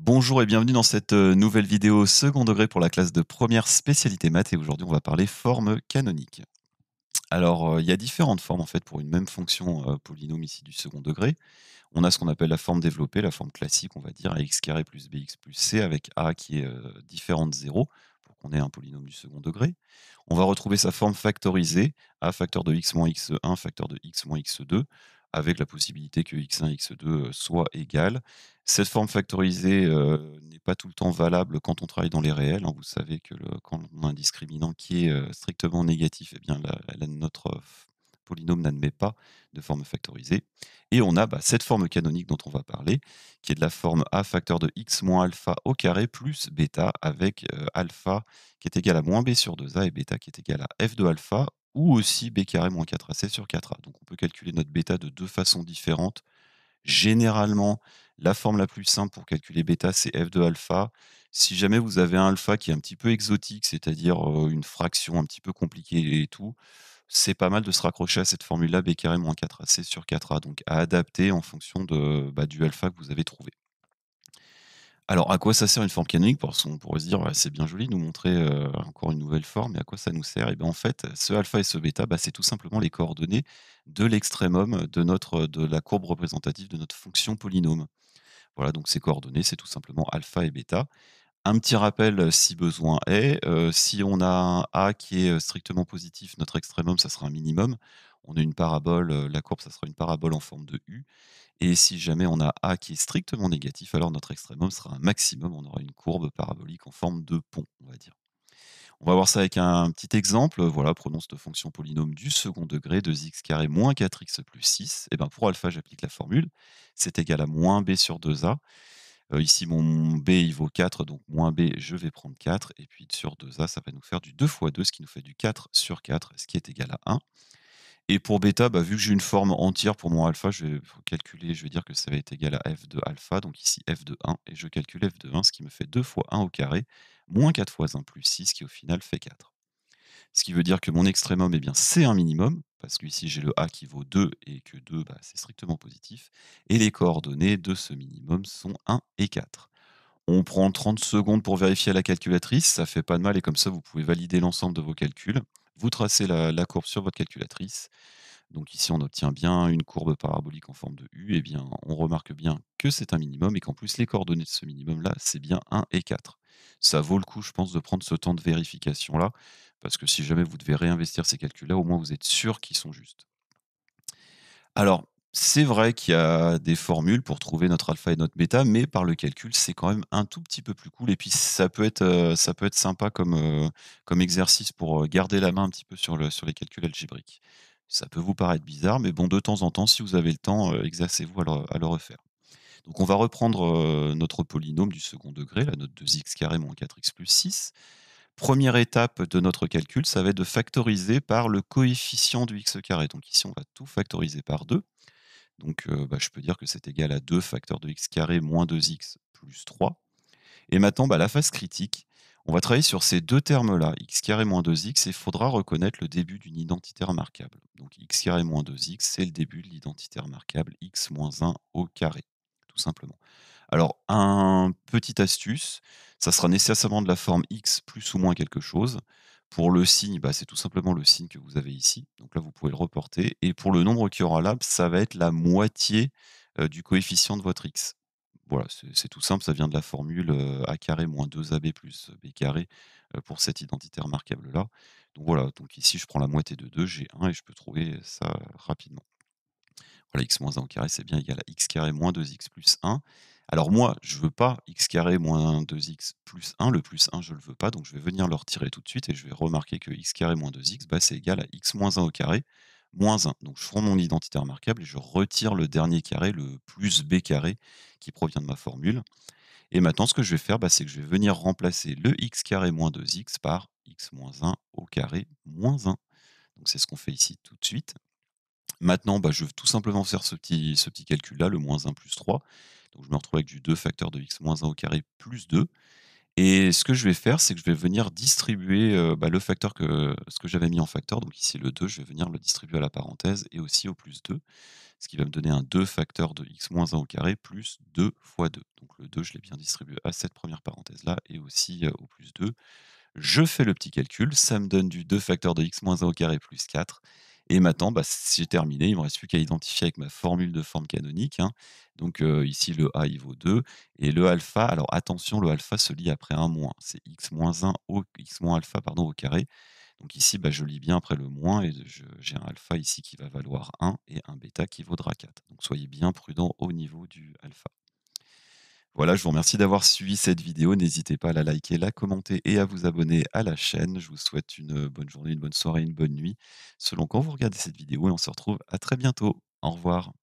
Bonjour et bienvenue dans cette euh, nouvelle vidéo second degré pour la classe de première spécialité maths et aujourd'hui on va parler forme canonique. Alors euh, il y a différentes formes en fait pour une même fonction euh, polynôme ici du second degré. On a ce qu'on appelle la forme développée, la forme classique on va dire ax carré plus bx plus c avec a qui est différente de 0 pour qu'on ait un polynôme du second degré. On va retrouver sa forme factorisée a facteur de x moins x1 facteur de x moins x2 avec la possibilité que x1 x2 euh, soient égales. Cette forme factorisée euh, n'est pas tout le temps valable quand on travaille dans les réels. Hein. Vous savez que le, quand on a un discriminant qui est euh, strictement négatif, eh bien, notre polynôme n'admet pas de forme factorisée. Et on a bah, cette forme canonique dont on va parler, qui est de la forme a facteur de x moins alpha au carré plus bêta, avec alpha qui est égal à moins b sur 2a et bêta qui est égal à f de alpha ou aussi b carré 4ac sur 4a. Donc on peut calculer notre bêta de deux façons différentes. Généralement, la forme la plus simple pour calculer bêta, c'est f de alpha. Si jamais vous avez un alpha qui est un petit peu exotique, c'est-à-dire euh, une fraction un petit peu compliquée et tout, c'est pas mal de se raccrocher à cette formule-là, b carré 4ac sur 4a, donc à adapter en fonction de, bah, du alpha que vous avez trouvé. Alors, à quoi ça sert une forme canonique Parce qu'on pourrait se dire, c'est bien joli, de nous montrer euh, encore une nouvelle forme, et à quoi ça nous sert Et eh bien, en fait, ce alpha et ce bêta, bah, c'est tout simplement les coordonnées de l'extrémum de, notre, de la courbe représentative de notre fonction polynôme. Voilà, donc ces coordonnées, c'est tout simplement alpha et bêta. Un petit rappel euh, si besoin est. Euh, si on a un A qui est euh, strictement positif, notre extrémum, ça sera un minimum. On a une parabole, la courbe, ça sera une parabole en forme de U. Et si jamais on a A qui est strictement négatif, alors notre extrémum sera un maximum. On aura une courbe parabolique en forme de pont, on va dire. On va voir ça avec un petit exemple. Voilà, prenons cette fonction polynôme du second degré, 2x carré moins 4x plus 6. Et eh ben pour alpha, j'applique la formule. C'est égal à moins b sur 2a. Euh, ici, mon B, il vaut 4, donc moins B, je vais prendre 4. Et puis sur 2A, ça va nous faire du 2 fois 2, ce qui nous fait du 4 sur 4, ce qui est égal à 1. Et pour bêta, bah, vu que j'ai une forme entière pour mon alpha, je vais calculer, je vais dire que ça va être égal à f de alpha, donc ici f de 1, et je calcule f de 1, ce qui me fait 2 fois 1 au carré, moins 4 fois 1 plus 6, qui au final fait 4. Ce qui veut dire que mon extrémum, eh bien, c'est un minimum, parce que ici j'ai le A qui vaut 2 et que 2, bah, c'est strictement positif. Et les coordonnées de ce minimum sont 1 et 4. On prend 30 secondes pour vérifier à la calculatrice, ça fait pas de mal et comme ça vous pouvez valider l'ensemble de vos calculs. Vous tracez la, la, courbe sur votre calculatrice. Donc ici on obtient bien une courbe parabolique en forme de U, et eh bien on remarque bien que c'est un minimum et qu'en plus les coordonnées de ce minimum là c'est bien 1 et 4. Ça vaut le coup je pense de prendre ce temps de vérification là parce que si jamais vous devez réinvestir ces calculs-là, au moins vous êtes sûr qu'ils sont justes. Alors, c'est vrai qu'il y a des formules pour trouver notre alpha et notre bêta, mais par le calcul, c'est quand même un tout petit peu plus cool. Et puis, ça peut être, euh, ça peut être sympa comme, euh, comme exercice pour euh, garder la main un petit peu sur, le, sur les calculs algébriques. Ça peut vous paraître bizarre, mais bon, de temps en temps, si vous avez le temps, exercez-vous à, le, refaire. Donc, on va reprendre notre polynôme du second degré, la note 2x carré moins 4x plus 6 première étape de notre calcul, ça va être de factoriser par le coefficient du x carré. Donc ici, on va tout factoriser par 2. Donc euh, bah, je peux dire que c'est égal à 2 facteurs de x carré moins 2x plus 3. Et maintenant, bah, la phase critique, on va travailler sur ces deux termes-là, x carré moins 2x, et il faudra reconnaître le début d'une identité remarquable. Donc x carré moins 2x, c'est le début de l'identité remarquable, x moins 1 au carré, tout simplement. Alors, un petit astuce, ça sera nécessairement de la forme X plus ou moins quelque chose. Pour le signe, bah, c'est tout simplement le signe que vous avez ici. Donc là, vous pouvez le reporter. Et pour le nombre qui aura là, ça va être la moitié du coefficient de votre X. Voilà, c'est tout simple, ça vient de la formule A carré moins 2AB plus B carré pour cette identité remarquable-là. Donc voilà, donc ici je prends la moitié de 2, j'ai 1 et je peux trouver ça rapidement. Voilà, x moins 1 au carré, c'est bien égal à x carré moins 2x plus 1. Alors moi, je ne veux pas x carré moins 2x plus 1, le plus 1 je le veux pas, donc je vais venir le retirer tout de suite et je vais remarquer que x carré moins 2x, bah, c'est égal à x moins 1 au carré moins 1. Donc je prends mon identité remarquable et je retire le dernier carré, le plus b carré, qui provient de ma formule. Et maintenant, ce que je vais faire, bah, c'est que je vais venir remplacer le x carré moins 2x par x moins 1 au carré moins 1. Donc c'est ce qu'on fait ici tout de suite. Maintenant, bah, je vais tout simplement faire ce petit, ce petit calcul-là, le moins 1 plus 3. Donc je me retrouve avec du 2 facteur de x moins 1 au carré plus 2. Et ce que je vais faire, c'est que je vais venir distribuer euh, bah, le facteur que ce que j'avais mis en facteur, donc ici le 2, je vais venir le distribuer à la parenthèse et aussi au plus 2, ce qui va me donner un 2 facteur de x moins 1 au carré plus 2 fois 2. Donc le 2, je l'ai bien distribué à cette première parenthèse-là et aussi euh, au plus 2. Je fais le petit calcul, ça me donne du 2 facteur de x moins 1 au carré plus 4. Et maintenant, bah, c'est terminé. Il ne me reste plus qu'à identifier avec ma formule de forme canonique. Hein. Donc ici, le A, il vaut 2. Et le alpha, alors attention, le alpha se lit après un moins. C'est x-1 au x-alpha pardon, au carré. Donc ici, bah, je lis bien après le moins et j'ai un alpha ici qui va valoir 1 et un bêta qui vaudra 4. Donc soyez bien prudent au niveau du alpha. Voilà, je vous remercie d'avoir suivi cette vidéo. N'hésitez pas à la liker, la commenter et à vous abonner à la chaîne. Je vous souhaite une bonne journée, une bonne soirée, une bonne nuit, selon quand vous regardez cette vidéo. Et on se retrouve à très bientôt. Au revoir.